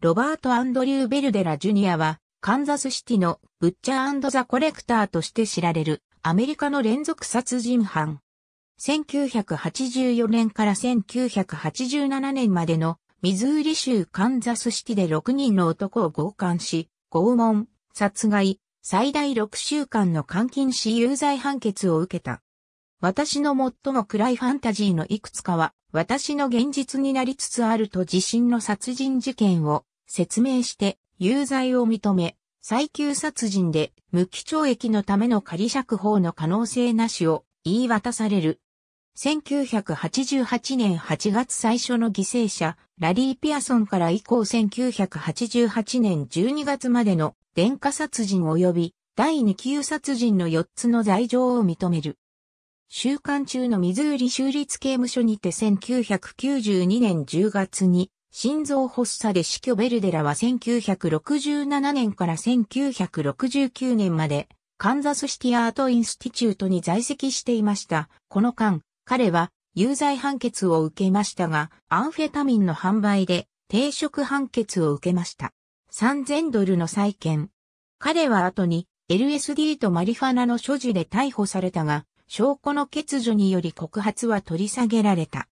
ロバート・アンドリュー・ベルデラ・ジュニアは、カンザスシティのブッチャーザ・コレクターとして知られるアメリカの連続殺人犯。1984年から1987年までのミズーリ州カンザスシティで6人の男を強姦し、拷問、殺害、最大6週間の監禁し有罪判決を受けた。私の最も暗いファンタジーのいくつかは、私の現実になりつつあると自身の殺人事件を説明して有罪を認め、最級殺人で無期懲役のための仮釈放の可能性なしを言い渡される。1988年8月最初の犠牲者、ラリー・ピアソンから以降1988年12月までの電化殺人及び第2級殺人の4つの罪状を認める。週刊中のミズーリ州立刑務所にて1992年10月に心臓発作で死去ベルデラは1967年から1969年まで、カンザスシティアートインスティチュートに在籍していました。この間、彼は有罪判決を受けましたが、アンフェタミンの販売で定職判決を受けました。3000ドルの再建。彼は後に LSD とマリファナの所持で逮捕されたが、証拠の欠如により告発は取り下げられた。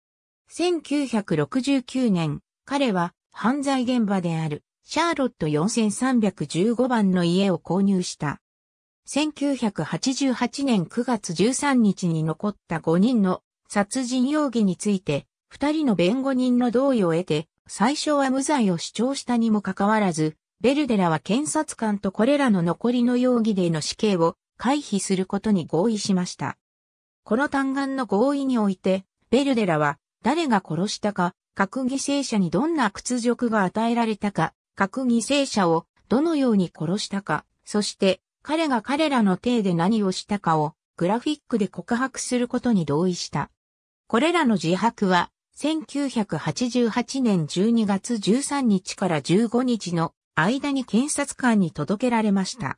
1969年、彼は犯罪現場であるシャーロット4315番の家を購入した。1988年9月13日に残った5人の殺人容疑について、2人の弁護人の同意を得て、最初は無罪を主張したにもかかわらず、ベルデラは検察官とこれらの残りの容疑での死刑を回避することに合意しました。この単願の合意において、ベルデラは誰が殺したか、核犠牲者にどんな屈辱が与えられたか、核犠牲者をどのように殺したか、そして彼が彼らの体で何をしたかをグラフィックで告白することに同意した。これらの自白は1988年12月13日から15日の間に検察官に届けられました。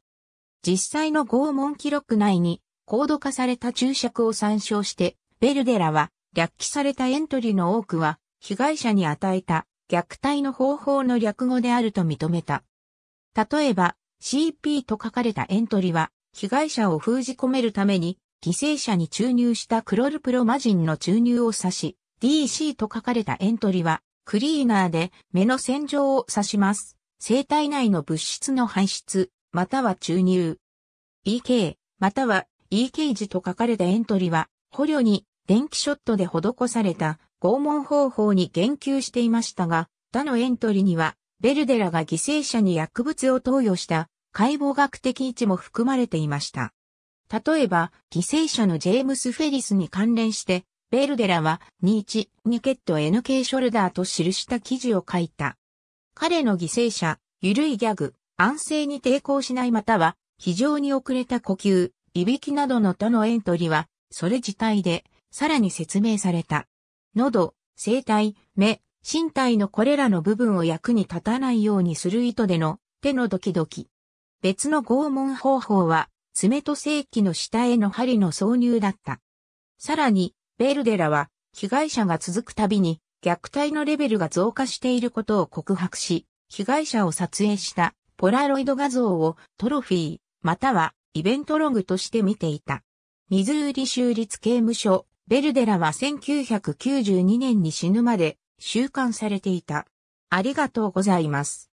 実際の拷問記録内に高度化された注釈を参照して、ベルデラは略記されたエントリーの多くは被害者に与えた虐待の方法の略語であると認めた。例えば、CP と書かれたエントリは、被害者を封じ込めるために、犠牲者に注入したクロルプロマジンの注入を指し、DC と書かれたエントリは、クリーナーで目の洗浄を指します。生体内の物質の排出、または注入。EK、または EK 時と書かれたエントリは、捕虜に電気ショットで施された拷問方法に言及していましたが、他のエントリーには、ベルデラが犠牲者に薬物を投与した解剖学的位置も含まれていました。例えば、犠牲者のジェームス・フェリスに関連して、ベルデラは、ニーチ、ニケット NK ショルダーと記した記事を書いた。彼の犠牲者、ゆるいギャグ、安静に抵抗しないまたは、非常に遅れた呼吸、いびきなどの他のエントリーは、それ自体で、さらに説明された。喉、声帯、目、身体のこれらの部分を役に立たないようにする糸での手のドキドキ。別の拷問方法は、爪と正規の下への針の挿入だった。さらに、ベルデラは、被害者が続くたびに、虐待のレベルが増加していることを告白し、被害者を撮影したポラロイド画像をトロフィー、またはイベントログとして見ていた。ミズーリ州立刑務所ベルデラは1992年に死ぬまで収監されていた。ありがとうございます。